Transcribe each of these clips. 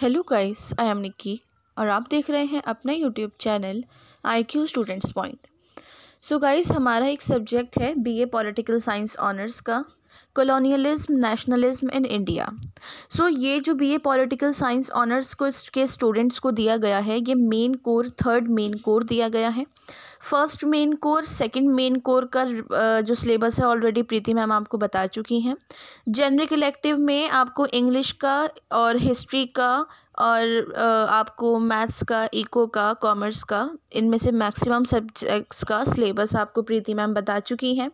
Hello guys I am Nikki और आप देख रहे हैं अपना YouTube channel I Q students point so guys हमारा एक सब्जेक्ट है बीए पॉलिटिकल साइंस ऑनर्स का colonialism nationalism in India so ये जो B A political science honours को के स्टूडेंट्स को दिया गया है ये main core third main core दिया गया है first main core second main core का जो सिलेबस है ऑलरेडी प्रीति मैम आपको बता चुकी हैं जेनरिक इलेक्टिव में आपको इंग्लिश का और हिस्ट्री का और आपको मैथ्स का इको का कॉमर्स का इनमें से मैक्सिमम सब्जेक्ट्स का सिलेबस आपको प्रीति मैम बता चुकी हैं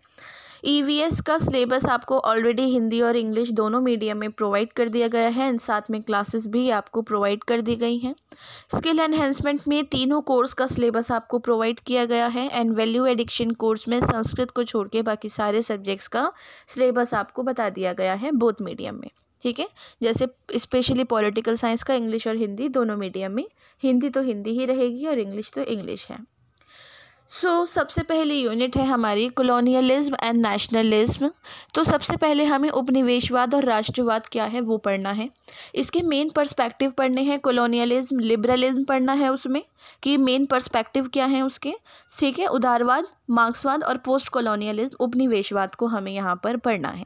ई e का सिलेबस आपको ऑलरेडी हिंदी और इंग्लिश दोनों मीडियम में प्रोवाइड कर दिया गया है एंड साथ में क्लासेस भी आपको प्रोवाइड कर दी गई हैं स्किल एनहेंसमेंट में तीनों कोर्स का सिलेबस आपको प्रोवाइड किया गया है एंड वैल्यू एडिक्शन कोर्स में संस्कृत को छोड़ के बाकी सारे सब्जेक्ट्स का सिलेबस आपको बता दिया गया है बोथ मीडियम में ठीक है जैसे स्पेशली पॉलिटिकल साइंस का इंग्लिश और हिंदी दोनों मीडियम में हिंदी तो हिंदी ही रहेगी और इंग्लिश तो इंग्लिश है सो so, सबसे पहली यूनिट है हमारी कॉलोनियलिज्म एंड नेशनलिज्म तो सबसे पहले हमें उपनिवेशवाद और राष्ट्रवाद क्या है वो पढ़ना है इसके मेन पर्सपेक्टिव पढ़ने हैं कॉलोनियलिज्म लिबरलिज्म पढ़ना है उसमें कि मेन पर्सपेक्टिव क्या है उसके ठीक है उदारवाद मार्क्सवाद और पोस्ट कॉलोनियलिज्म उपनिवेशवाद को हमें यहाँ पर पढ़ना है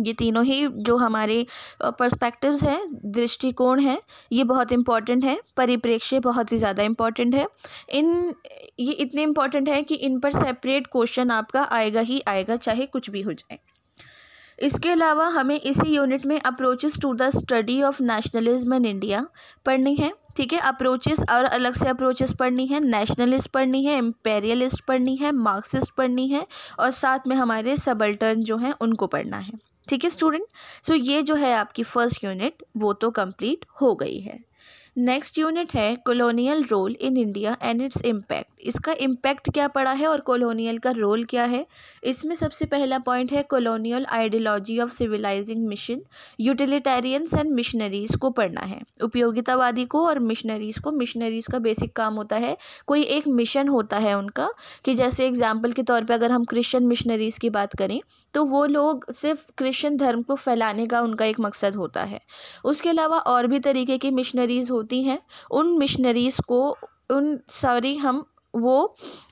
ये तीनों ही जो हमारे पर्सपेक्टिव्स हैं दृष्टिकोण हैं ये बहुत इम्पॉर्टेंट है परिप्रेक्ष्य बहुत ही ज़्यादा इम्पॉर्टेंट है इन ये इतने इम्पॉर्टेंट है कि इन पर सेपरेट क्वेश्चन आपका आएगा ही आएगा चाहे कुछ भी हो जाए इसके अलावा हमें इसी यूनिट में approaches to the study of nationalism in India पढ़नी है ठीक है अप्रोचेस और अलग से अप्रोचेस पढ़नी है नेशनलिस्ट पढ़नी है इम्पेरियलिस्ट पढ़नी है मार्क्सिस्ट पढ़नी है और साथ में हमारे सबल्टर्न जो हैं उनको पढ़ना है ठीक है स्टूडेंट सो ये जो है आपकी फ़र्स्ट यूनिट वो तो कंप्लीट हो गई है नेक्स्ट यूनिट है colonial role in India and its impact इसका इम्पैक्ट क्या पड़ा है और कॉलोनियल का रोल क्या है इसमें सबसे पहला पॉइंट है colonial ideology of civilising mission utilitarians and missionaries को पढ़ना है उपयोगितावादी को और मिशनरीज़ को मिशनरीज़ का बेसिक काम होता है कोई एक मिशन होता है उनका कि जैसे एग्जाम्पल के तौर पर अगर हम क्रिश्चन मिशनरीज़ की बात करें तो वो लोग सिर्फ क्रिश्चन धर्म को फैलाने का उनका एक मकसद होता है उसके अलावा और भी तरीके की मिशनरीज़ हो होती हैं उन मिशनरीज़ को उन सारी हम वो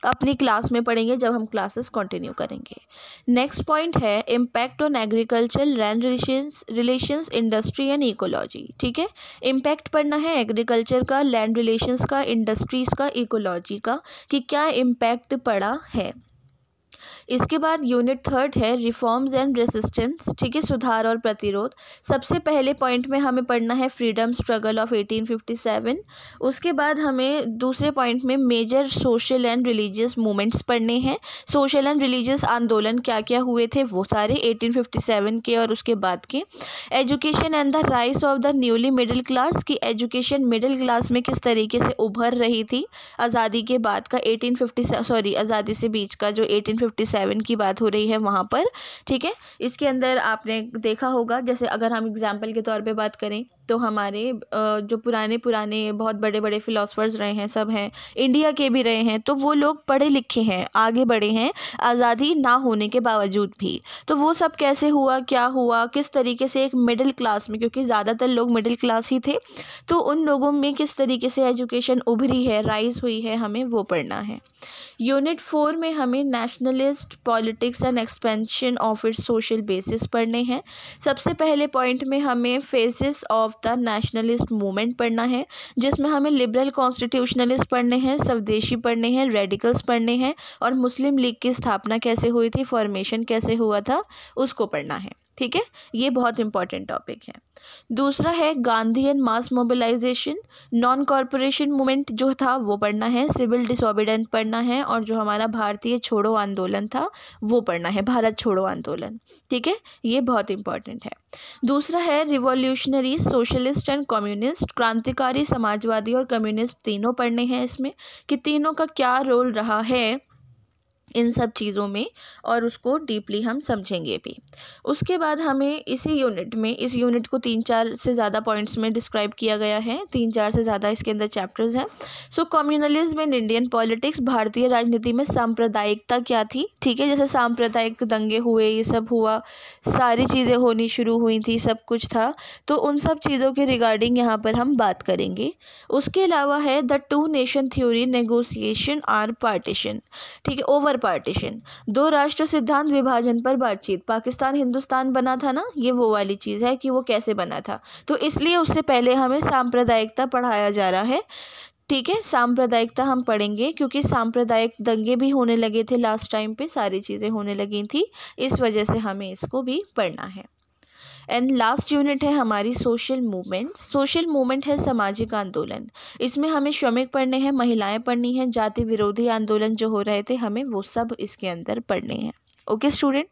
अपनी क्लास में पढ़ेंगे जब हम क्लासेस कंटिन्यू करेंगे नेक्स्ट पॉइंट है impact on agriculture land relations relations industry and ecology ठीक है इम्पैक्ट पढ़ना है एग्रीकल्चर का लैंड रिलेशंस का इंडस्ट्रीज़ का इकोलॉजी का कि क्या इम्पैक्ट पड़ा है इसके बाद यूनिट थर्ड है रिफॉर्म्स एंड रेसिस्टेंस ठीक है सुधार और प्रतिरोध सबसे पहले पॉइंट में हमें पढ़ना है फ्रीडम स्ट्रगल ऑफ 1857 उसके बाद हमें दूसरे पॉइंट में major social and religious movements पढ़ने हैं सोशल एंड रिलीजियस आंदोलन क्या क्या हुए थे वो सारे एटीन के और उसके बाद के education and the rise of the newly middle class की एजुकेशन मिडिल क्लास में किस तरीके से उभर रही थी आज़ादी के बाद का एटीन सॉरी आज़ादी से बीच का जो एटीन फिफ्टी सेवन की बात हो रही है वहाँ पर ठीक है इसके अंदर आपने देखा होगा जैसे अगर हम एग्ज़ाम्पल के तौर पर बात करें तो हमारे जो पुराने पुराने बहुत बड़े बड़े फ़िलासफ़र्स रहे हैं सब हैं इंडिया के भी रहे हैं तो वो लोग पढ़े लिखे हैं आगे बढ़े हैं आज़ादी ना होने के बावजूद भी तो वो सब कैसे हुआ क्या हुआ किस तरीके से एक मिडिल क्लास में क्योंकि ज़्यादातर लोग मिडिल क्लास ही थे तो उन लोगों में किस तरीके से एजुकेशन उभरी है राइज़ हुई है हमें वो पढ़ना है यूनिट फोर में हमें nationalist politics and expansion of its social basis पढ़ने हैं सबसे पहले पॉइंट में हमें phases of the nationalist movement पढ़ना है जिसमें हमें लिबरल कॉन्स्टिट्यूशनलिस्ट पढ़ने हैं स्वदेशी पढ़ने हैं रेडिकल्स पढ़ने हैं और मुस्लिम लीग की स्थापना कैसे हुई थी फॉर्मेशन कैसे हुआ था उसको पढ़ना है ठीक है ये बहुत इंपॉर्टेंट टॉपिक है दूसरा है Gandhi and mass mobilisation non corporation movement जो था वो पढ़ना है सिविल डिसऑबिडेंट पढ़ना है और जो हमारा भारतीय छोड़ो आंदोलन था वो पढ़ना है भारत छोड़ो आंदोलन ठीक है ये बहुत इंपॉर्टेंट है दूसरा है रिवोल्यूशनरी सोशलिस्ट एंड कम्युनिस्ट क्रांतिकारी समाजवादी और कम्युनिस्ट तीनों पढ़ने हैं इसमें कि तीनों का क्या रोल रहा है इन सब चीज़ों में और उसको डीपली हम समझेंगे भी उसके बाद हमें इसी यूनिट में इस यूनिट को तीन चार से ज़्यादा पॉइंट्स में डिस्क्राइब किया गया है तीन चार से ज़्यादा इसके अंदर चैप्टर्स हैं so communalism in Indian politics भारतीय राजनीति में सांप्रदायिकता क्या थी ठीक है जैसे सांप्रदायिक दंगे हुए ये सब हुआ सारी चीज़ें होनी शुरू हुई थी सब कुछ था तो उन सब चीज़ों के रिगार्डिंग यहाँ पर हम बात करेंगे उसके अलावा है the two nation theory negotiation or partition ठीक है ओवर पार्टीशन दो राष्ट्र सिद्धांत विभाजन पर बातचीत पाकिस्तान हिंदुस्तान बना था ना ये वो वाली चीज़ है कि वो कैसे बना था तो इसलिए उससे पहले हमें सांप्रदायिकता पढ़ाया जा रहा है ठीक है सांप्रदायिकता हम पढ़ेंगे क्योंकि सांप्रदायिक दंगे भी होने लगे थे लास्ट टाइम पे सारी चीज़ें होने लगी थी इस वजह से हमें इसको भी पढ़ना है एंड लास्ट यूनिट है हमारी सोशल मूवमेंट सोशल मूवमेंट है सामाजिक आंदोलन इसमें हमें श्रमिक पढ़ने हैं महिलाएं पढ़नी हैं जाति विरोधी आंदोलन जो हो रहे थे हमें वो सब इसके अंदर पढ़ने हैं ओके स्टूडेंट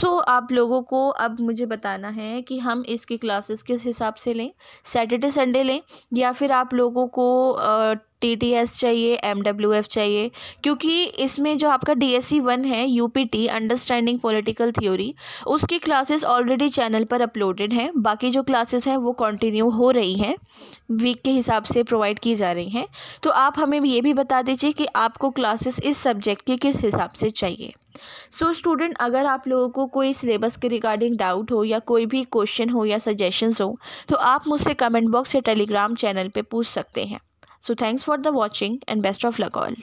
सो आप लोगों को अब मुझे बताना है कि हम इसकी क्लासेस किस हिसाब से लें सैटरडे संडे लें या फिर आप लोगों को uh, टी टी एस चाहिए एम डब्ल्यू एफ चाहिए क्योंकि इसमें जो आपका डी एस सी वन है U P T understanding political theory उसकी क्लासेस ऑलरेडी चैनल पर अपलोडेड हैं बाकी जो क्लासेस हैं वो कंटिन्यू हो रही हैं वीक के हिसाब से प्रोवाइड की जा रही हैं तो आप हमें ये भी बता दीजिए कि आपको क्लासेस इस सब्जेक्ट की किस हिसाब से चाहिए सो so, स्टूडेंट अगर आप लोगों को कोई सिलेबस के रिगार्डिंग डाउट हो या कोई भी क्वेश्चन हो या सजेशंस हो तो आप मुझसे कमेंट बॉक्स या टेलीग्राम चैनल पे पूछ सकते हैं So thanks for the watching and best of luck all.